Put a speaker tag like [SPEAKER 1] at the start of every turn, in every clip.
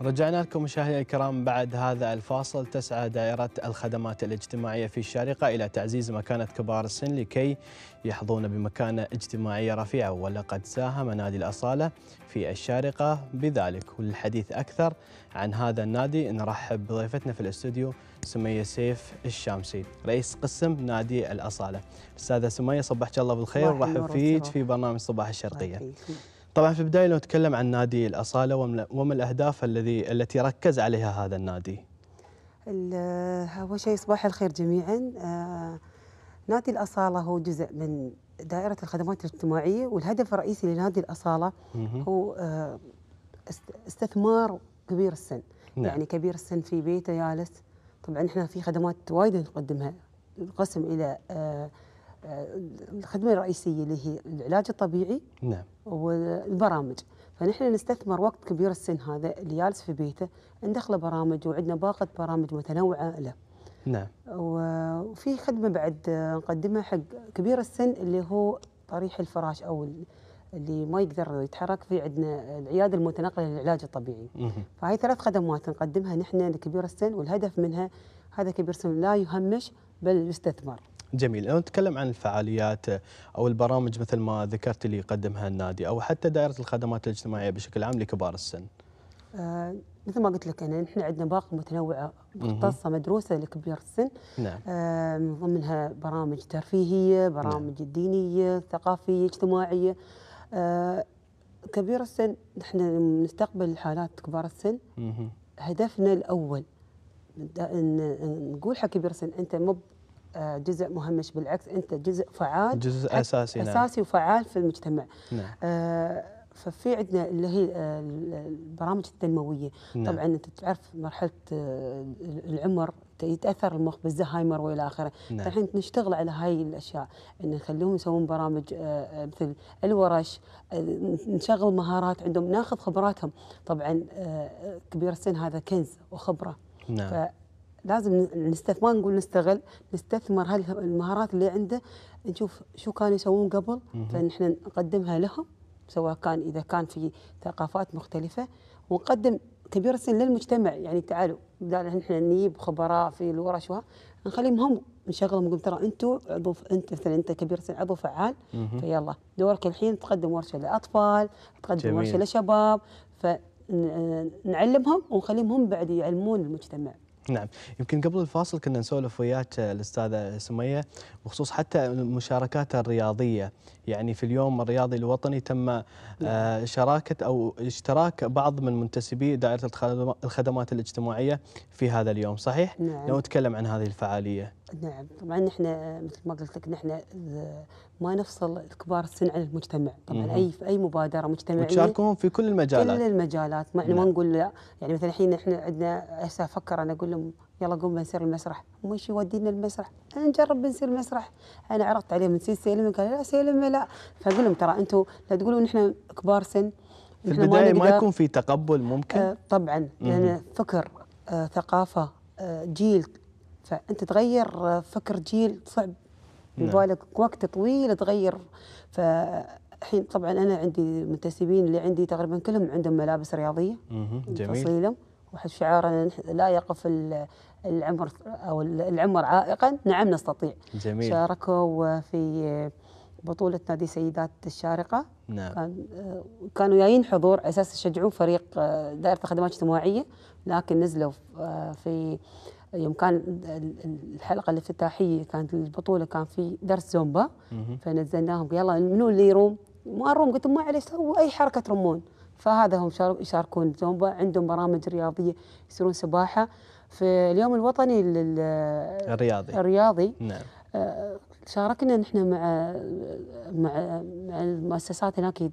[SPEAKER 1] رجعنا لكم مشاهدينا الكرام بعد هذا الفاصل تسعى دائرة الخدمات الاجتماعية في الشارقة إلى تعزيز مكانة كبار السن لكي يحظون بمكانة اجتماعية رفيعة ولقد ساهم نادي الأصالة في الشارقة بذلك وللحديث أكثر عن هذا النادي نرحب بضيفتنا في الاستوديو سمية سيف الشامسي رئيس قسم نادي الأصالة أستاذة سمية صبحك الله بالخير ورحب فيك في برنامج صباح الشرقية رحيح. طبعا في البدايه لو نتكلم عن نادي الاصاله وما الاهداف الذي التي ركز عليها هذا النادي؟
[SPEAKER 2] اول شيء صباح الخير جميعا آه، نادي الاصاله هو جزء من دائره الخدمات الاجتماعيه والهدف الرئيسي لنادي الاصاله هو آه، استثمار كبير السن نعم. يعني كبير السن في بيته جالس طبعا احنا في خدمات وايد نقدمها ينقسم الى آه، الخدمه الرئيسيه اللي هي العلاج الطبيعي نعم والبرامج فنحن نستثمر وقت كبير السن هذا اللي جالس في بيته ندخله برامج وعندنا باقه برامج متنوعه له نعم وفي خدمه بعد نقدمها حق كبير السن اللي هو طريح الفراش او اللي ما يقدر يتحرك في عندنا العياده المتنقله للعلاج الطبيعي فهي ثلاث خدمات نقدمها نحن لكبير السن والهدف منها هذا كبير السن لا يهمش بل يستثمر
[SPEAKER 1] جميل لو نتكلم عن الفعاليات او البرامج مثل ما ذكرت اللي يقدمها النادي او حتى دائره الخدمات الاجتماعيه بشكل عام لكبار السن
[SPEAKER 2] آه مثل ما قلت لك انا نحن عندنا باقه متنوعه مختصه مدروسه لكبار السن نعم. آه من ضمنها برامج ترفيهيه برامج نعم. دينيه ثقافيه اجتماعيه آه كبير السن نحن نستقبل حالات كبار السن مه. هدفنا الاول نقول حق كبير السن انت مو آه، جزء مهمش بالعكس انت جزء فعال جزء اساسي اساسي نعم. وفعال في المجتمع نعم. آه، ففي عندنا اللي هي آه، البرامج التنمويه نعم. طبعا انت تعرف مرحله العمر يتاثر المخ بالزهايمر والى اخره نعم. الحين نشتغل على هاي الاشياء ان نخليهم يسوون برامج مثل الورش نشغل مهارات عندهم ناخذ خبراتهم طبعا كبير السن هذا كنز وخبره نعم. لازم نستثمر نقول نستغل نستثمر هالمهارات اللي عنده نشوف شو كانوا يسوون قبل فنحن نقدمها لهم سواء كان اذا كان في ثقافات مختلفه ونقدم كبير السن للمجتمع يعني تعالوا بدال احنا نجيب خبراء في الورش نخليهم هم نشغلهم نقول ترى انتم عضو انت مثلا انت كبير سن عضو فعال فيلا دورك الحين تقدم ورشه لاطفال تقدم جميل. ورشه لشباب فنعلمهم ونخليهم هم بعد يعلمون المجتمع
[SPEAKER 1] نعم يمكن قبل الفاصل كنا نسولف وياك آه، الاستاذه سميه بخصوص حتى مشاركاتها الرياضيه يعني في اليوم الرياضي الوطني تم آه، شراكة أو اشتراك بعض من منتسبي دائرة الخدمات الاجتماعية في هذا اليوم صحيح؟ نعم. لو نتكلم عن هذه الفعالية
[SPEAKER 2] نعم طبعا نحن مثل ما قلت لك نحن ما نفصل كبار السن عن المجتمع طبعا مم. اي في اي مبادره مجتمعيه وتشاركهم
[SPEAKER 1] في كل المجالات كل
[SPEAKER 2] المجالات ما ما نعم. نقول لا يعني مثلا الحين احنا عندنا هسه افكر انا اقول لهم يلا قوم بنصير المسرح ومشي يودينا المسرح انا نجرب بنصير المسرح انا عرضت عليه من سيد سالم قال لا سالم لا فاقول لهم ترى انتم لا تقولوا نحن كبار سن في البدايه ما, ما يكون في
[SPEAKER 1] تقبل ممكن آه
[SPEAKER 2] طبعا لان يعني فكر آه ثقافه آه جيل فانت تغير آه فكر جيل صعب نعم. وقت طويل تغير ف الحين طبعا انا عندي منتسبين اللي عندي تقريبا كلهم عندهم ملابس رياضيه
[SPEAKER 1] جميل تفصيلهم
[SPEAKER 2] واحد شعارنا لا يقف العمر او العمر عائقا نعم نستطيع جميل شاركوا في بطولة نادي سيدات الشارقة نعم كانوا جايين حضور اساس يشجعون فريق دائرة الخدمات الاجتماعية لكن نزلوا في يوم كان الحلقة الافتتاحية كانت البطولة كان في درس زومبا فنزلناهم يلا منو اللي يروم ما نروم قلت ما عليه سووا اي حركة ترمون فهذا هم يشاركون زومبا عندهم برامج رياضيه يصيرون سباحه في اليوم الوطني الرياضي الرياضي نعم آه، شاركنا نحن مع مع مع المؤسسات هناك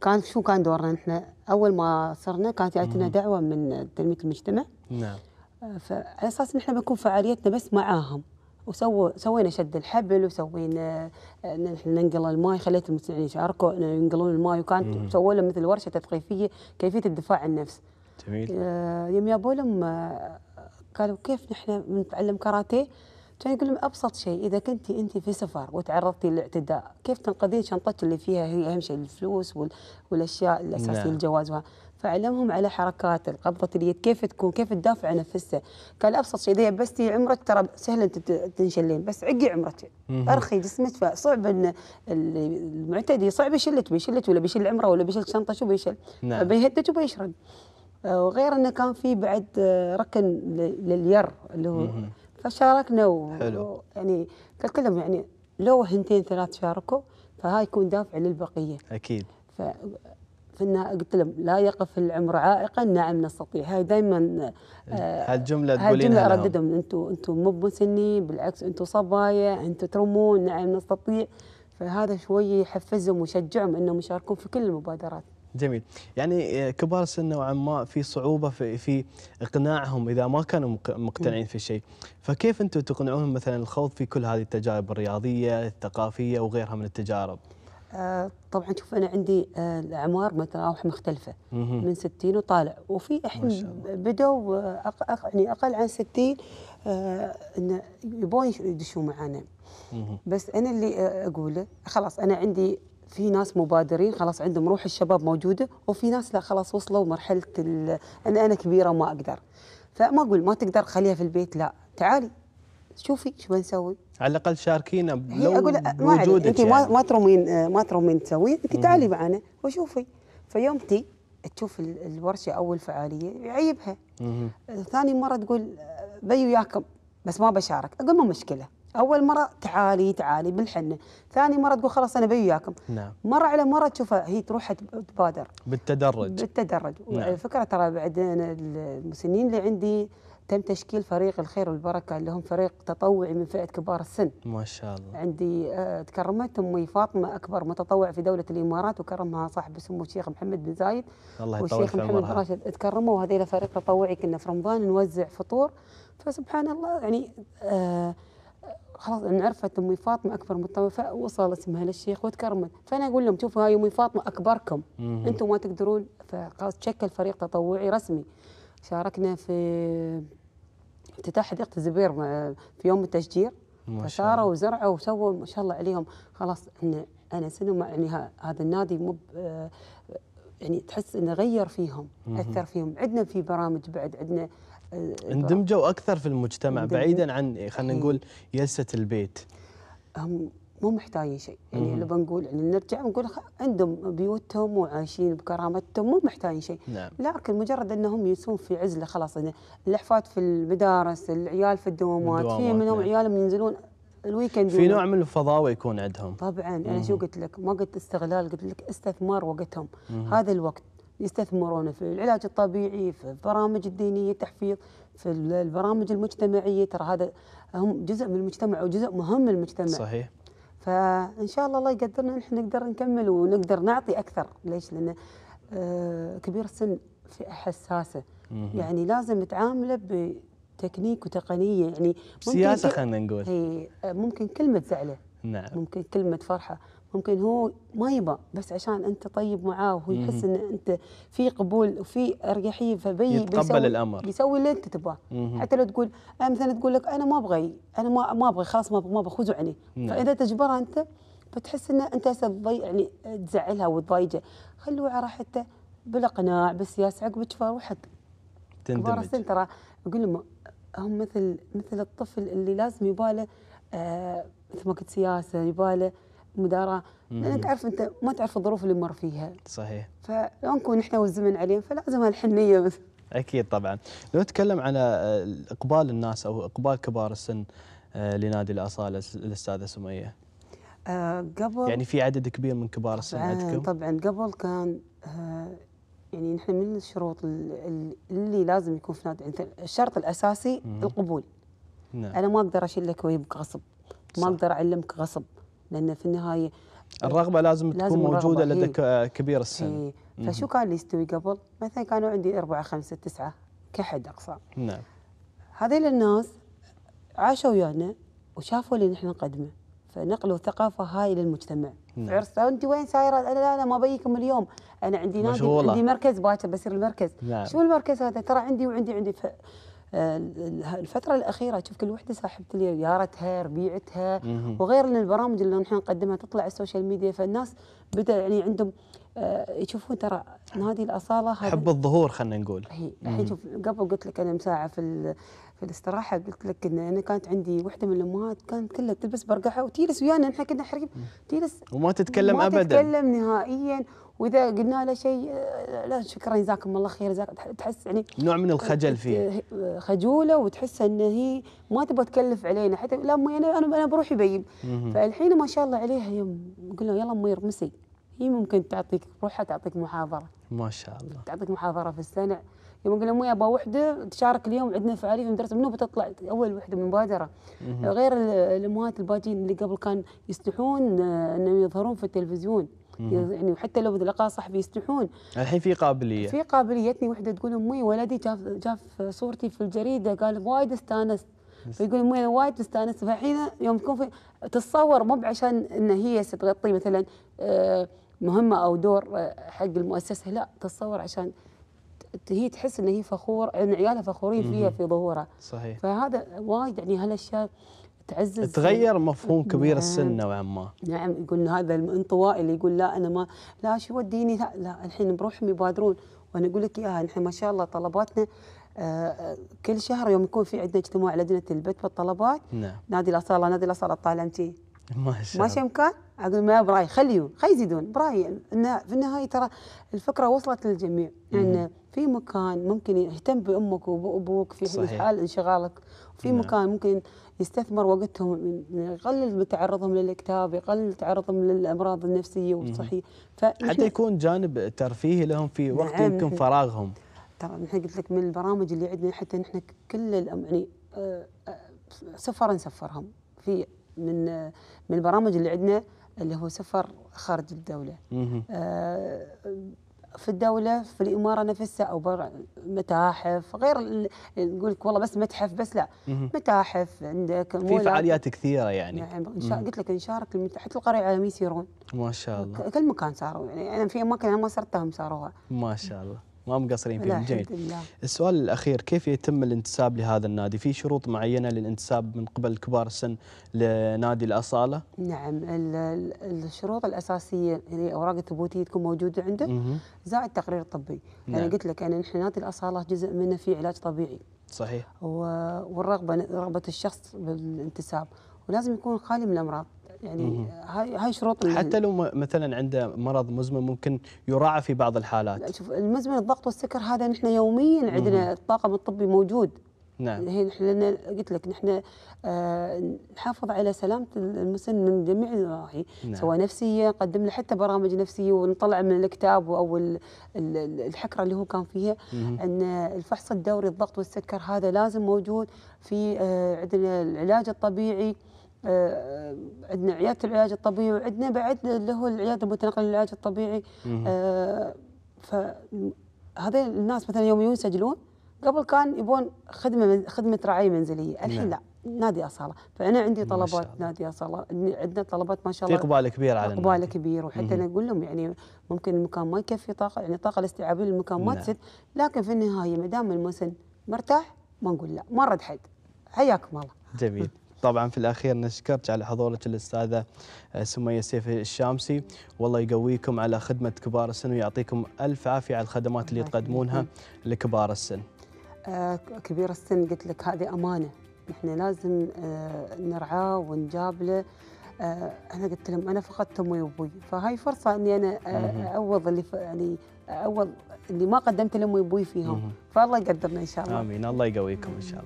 [SPEAKER 2] كان شو كان دورنا نحن اول ما صرنا كانت جاتنا دعوه من تنميه المجتمع نعم آه، فعلى اساس نحن بنكون فعاليتنا بس معاهم وسووا سوينا شد الحبل وسوينا آه، ننقل الماي خليت المستمعين يشاركوا ينقلون الماي وكانت سووا لهم مثل ورشه تثقيفيه كيفيه الدفاع عن النفس. جميل. آه، يوم جابوا لهم آه، قالوا كيف نحن بنتعلم كاراتيه؟ كان يقول لهم ابسط شيء اذا كنت انت في سفر وتعرضتي للاعتداء كيف تنقذين شنطتك اللي فيها هي اهم شيء الفلوس والاشياء الاساسيه الجواز نعم. وها. فعلمهم على حركات قبضة اليد كيف تكون كيف تدافع عن نفسها قال ابسط شيء اذا بس عمرك ترى سهلا تنشلين بس عقي عمرك ارخي جسمك فصعب ان المعتدي صعب يشلك بيشلك ولا بيشل عمره ولا بيشل شنطه شو بيشل نعم. فبيهدج وبيشرد آه، وغير انه كان في بعد آه، ركن للير اللي هو فشاركنا و... حلو. يعني قلت لهم يعني لو هنتين ثلاث شاركوا فهاي يكون دافع للبقيه اكيد ف... في قلت لهم لا يقف العمر عائقا نعم نستطيع هاي دائما هالجملة
[SPEAKER 1] آه، تقولينها هالجملة أرددهم
[SPEAKER 2] أنتم أنتم مو مسنين بالعكس أنتم صبايا أنتم ترمون نعم نستطيع فهذا شوي يحفزهم ويشجعهم أنهم يشاركون في كل المبادرات
[SPEAKER 1] جميل يعني آه، كبار السن نوعا ما في صعوبه في, في اقناعهم اذا ما كانوا مقتنعين في الشيء فكيف انتم تقنعونهم مثلا الخوض في كل هذه التجارب الرياضيه الثقافيه وغيرها من التجارب
[SPEAKER 2] طبعا شوف انا عندي آه، الاعمار متراوح مختلفه من 60 وطالع وفي احنا بدوا آه، يعني اقل عن 60 آه، انه يبون يدشون معانا بس انا اللي اقوله خلاص انا عندي في ناس مبادرين خلاص عندهم روح الشباب موجوده وفي ناس لا خلاص وصلوا مرحله ان انا كبيره وما اقدر فما اقول ما تقدر خليها في البيت لا تعالي شوفي شو
[SPEAKER 1] بنسوي على الاقل شاركينا لو اقول وجودك انت يعني. ما
[SPEAKER 2] ترومين ما ترومين تسوين انت تعالي معنا وشوفي فيوم تي تشوف الورشه او الفعاليه يعيبها ثاني مره تقول بي وياكم بس ما بشارك اقول ما مشكله اول مره تعالي تعالي بالحنه ثاني مره تقول خلاص انا بي وياكم نعم. مره على مره تشوفها هي تروح تبادر
[SPEAKER 1] بالتدرج
[SPEAKER 2] بالتدرج نعم. وعلى فكره ترى بعد المسنين اللي عندي تم تشكيل فريق الخير والبركه اللي هم فريق تطوعي من فئه كبار السن.
[SPEAKER 1] ما شاء الله.
[SPEAKER 2] عندي آه، تكرمت امي فاطمه اكبر متطوع في دوله الامارات وكرمها صاحب سمو الشيخ محمد بن زايد الله والشيخ محمد بن راشد تكرموا وهذيل فريق تطوعي كنا في رمضان نوزع فطور فسبحان الله يعني آه خلاص انعرفت امي فاطمه اكبر متطوع فوصل اسمها للشيخ وتكرمت فانا اقول لهم شوفوا هاي امي فاطمه اكبركم انتم ما تقدرون فخلاص تشكل فريق تطوعي رسمي شاركنا في افتتاح حديقه الزبير آه، في يوم التشجير فصاروا وزرعوا وسووا ما شاء الله عليهم خلاص ان انا سنه يعني هذا النادي مو آه، يعني تحس انه غير فيهم اثر فيهم عندنا في برامج بعد عندنا آه،
[SPEAKER 1] اندمجوا اكثر في المجتمع بعيدا عن خلينا إيه. نقول يلسه البيت
[SPEAKER 2] هم مو محتاجين شيء يعني اللي بنقول يعني نرجع ونقول عندهم بيوتهم وعايشين بكرامتهم مو محتاجين شيء نعم. لكن مجرد انهم يسون في عزله خلاص يعني الاحفاد في المدارس العيال في الدوامات في منهم نعم. عيالهم ينزلون الويكند في نوع من
[SPEAKER 1] الفضاوه يكون عندهم
[SPEAKER 2] طبعا انا شو قلت لك ما قلت استغلال قلت لك استثمار وقتهم هذا الوقت يستثمرونه في العلاج الطبيعي في البرامج الدينيه التحفيظ في البرامج المجتمعيه ترى هذا هم جزء من المجتمع وجزء مهم من المجتمع صحيح فان شاء الله الله يقدرنا نحن نقدر نكمل ونقدر نعطي اكثر ليش لان آه، كبير السن فئه حساسه يعني لازم تعامله بتكنيك وتقنيه يعني ممكن سياسه خلينا نقول آه، ممكن كلمه زعله نعم ممكن كلمه فرحه ممكن هو ما يبى بس عشان انت طيب معاه وهو يحس ان انت في قبول وفي اريحيه فبي يتقبل الامر بيسوي اللي انت تبغاه حتى لو تقول آه، مثلا تقول لك انا ما ابغى انا ما ما ابغى خلاص ما ابغى ما خذوا عني نعم. فاذا تجبرها انت فتحس ان انت تضيع يعني تزعلها وتضايقها خلوه على راحته بالاقناع بالسياسه عقب شفا
[SPEAKER 1] تندمج كبار السن
[SPEAKER 2] ترى اقول لهم هم مثل مثل الطفل اللي لازم يباله آه مثل ما قلت سياسه يباله مداراة لأنك عارف أنت ما تعرف الظروف اللي مر فيها صحيح فلو نكون إحنا والزمن عليهم فلازم هالحنية
[SPEAKER 1] أكيد طبعا لو نتكلم على آه، إقبال الناس أو إقبال كبار السن آه، لنادي الأصالة الأستاذة سمية
[SPEAKER 2] آه، قبل يعني
[SPEAKER 1] في عدد كبير من كبار السن عندكم
[SPEAKER 2] طبعا قبل كان يعني نحن من الشروط اللي لازم يكون في نادي يعني الشرط الاساسي القبول نعم. انا ما اقدر اشيلك ويبك غصب ما صح. اقدر اعلمك غصب لان في النهايه
[SPEAKER 1] الرغبه لازم, لازم تكون موجوده لدى آه، كبير السن إيه. فشو
[SPEAKER 2] كان اللي يستوي قبل؟ مثلا كانوا عندي أربعة خمسة تسعة كحد أقصى نعم هذيل الناس عاشوا ويانا وشافوا اللي نحن نقدمه فنقلوا ثقافة هاي للمجتمع نعم. أنت وين سايرة؟ أنا لا أنا ما بيكم اليوم أنا عندي نادي عندي مركز باكر بصير المركز نعم. شو المركز هذا؟ ترى عندي وعندي عندي ف... آه، الفترة الأخيرة تشوف كل وحدة صاحبت لي جارتها ربيعتها وغير ان البرامج اللي نحن نقدمها تطلع على السوشيال ميديا فالناس بدأ يعني عندهم آه، يشوفون ترى نادي الأصالة حب
[SPEAKER 1] الظهور خلينا نقول الحين شوف
[SPEAKER 2] قبل قلت لك أنا مساعة في في الاستراحة قلت لك إن أنا كانت عندي وحدة من الأمهات كانت كلها تلبس برقعة وتجلس ويانا نحن كنا حريم تجلس وما تتكلم ما أبدا ما تتكلم نهائيا واذا قلنا له شيء آه، لا شكرا جزاكم الله خير تحس يعني نوع من الخجل فيه خجوله وتحس ان هي ما تبغى تكلف علينا حتى لا امي يعني انا انا بروحي بيب فالحين ما شاء الله عليها يوم قلنا يلا امي ارمسي هي ممكن تعطيك روحها تعطيك محاضره
[SPEAKER 1] ما شاء الله
[SPEAKER 2] تعطيك محاضره في السنه يوم قلنا امي ابغى وحده تشارك اليوم عندنا فعاليه في المدرسه منو بتطلع اول وحده مبادره غير الامهات الباجين اللي قبل كان يستحون آه، انهم يظهرون في التلفزيون يعني وحتى لو لقاء صاحبي يستحون
[SPEAKER 1] الحين في قابليه في
[SPEAKER 2] قابليتني وحده تقول امي ولدي شاف شاف صورتي في الجريده قال وايد استانست فيقول امي انا وايد استانست فالحين يوم تكون في تتصور مو بعشان ان هي ستغطي مثلا آه، مهمه او دور آه، حق المؤسسه لا تتصور عشان هي تحس ان هي فخور ان عيالها فخورين فيها في ظهورها صحيح فهذا وايد يعني هالاشياء تعزز تغير مفهوم كبير نعم السن نوعا ما نعم يقول هذا الانطوائي اللي يقول لا انا ما لا شو وديني لا, لا الحين بروحهم يبادرون وانا اقول لك اياها نحن ما شاء الله طلباتنا آه، كل شهر يوم يكون في عندنا اجتماع لجنه البت بالطلبات نعم نادي الاصاله نادي الاصاله الطالمتي ماشي ماشي مكان اقول ما براي خليه خلي يزيدون براي في النهايه ترى الفكره وصلت للجميع ان يعني في مكان ممكن يهتم بامك وابوك في صحيح. حال انشغالك وفي نعم. مكان ممكن يستثمر وقتهم يقلل تعرضهم للاكتئاب يقلل تعرضهم للامراض النفسيه والصحيه حتى
[SPEAKER 1] يكون جانب ترفيهي لهم في وقت نعم يمكن فراغهم
[SPEAKER 2] ترى نحن قلت لك من البرامج اللي عندنا حتى نحن كل يعني آه، آه، سفر نسفرهم في من من البرامج اللي عندنا اللي هو سفر خارج الدوله آه في الدوله في الاماره نفسها او متاحف غير نقول لك والله بس متحف بس لا متاحف عندك في فعاليات
[SPEAKER 1] كثيره يعني نعم يعني قلت
[SPEAKER 2] لك نشارك حتى القريه العالميه يسيرون
[SPEAKER 1] ما شاء الله كل
[SPEAKER 2] مكان صاروا يعني انا في اماكن انا ما صرتهم صاروها
[SPEAKER 1] ما شاء الله ما مقصرين فيه جيد لله. السؤال الاخير كيف يتم الانتساب لهذا النادي في شروط معينه للانتساب من قبل كبار السن لنادي الاصاله
[SPEAKER 2] نعم الشروط الاساسيه يعني اوراق الثبوتيه تكون موجوده عنده زائد تقرير طبي يعني نعم. انا قلت لك انا يعني نحن نادي الاصاله جزء منه في علاج طبيعي صحيح والرغبه رغبه الشخص بالانتساب ولازم يكون خالي من الامراض يعني هاي هاي شروط حتى لو
[SPEAKER 1] مثلا عنده مرض مزمن ممكن يراعى في بعض الحالات شوف
[SPEAKER 2] المزمن الضغط والسكر هذا نحن يوميا عندنا الطاقم الطبي موجود نعم هي نحن لان قلت لك نحن آه نحافظ على سلامه المسن من جميع النواحي نعم. سواء نفسيه نقدم له حتى برامج نفسيه ونطلع من الكتاب او الحكره اللي هو كان فيها مم. ان الفحص الدوري الضغط والسكر هذا لازم موجود في آه عندنا العلاج الطبيعي آه، عندنا عياده العلاج الطبيعي وعندنا بعد اللي هو العياده المتنقله للعلاج الطبيعي آه، فهذين الناس مثلا يوم يسجلون قبل كان يبون خدمه من خدمه رعايه منزليه الحين نعم. لا نادي اصاله فانا عندي طلبات نادي اصاله عندنا طلبات ما شاء الله في اقبال كبير على اقبال كبير وحتى انا اقول لهم يعني ممكن المكان ما يكفي طاقه يعني الطاقه الاستيعابيه للمكان ما نعم. تسد لكن في النهايه ما دام المسن مرتاح ما نقول لا ما نرد حد حياكم الله
[SPEAKER 1] جميل طبعا في الاخير نشكرك على حضورك الاستاذه آه، سميه سيف الشامسي والله يقويكم على خدمه كبار السن ويعطيكم الف عافيه على الخدمات اللي تقدمونها لكبار السن.
[SPEAKER 2] آه، كبير السن قلت لك هذه امانه نحن لازم آه، نرعاه ونجابله انا قلت لهم انا فقدت امي وابوي فهاي فرصه اني انا اعوض اللي يعني اعوض اللي ما قدمت لامي وابوي فيهم فالله يقدرنا ان شاء الله
[SPEAKER 1] امين الله يقويكم ان شاء الله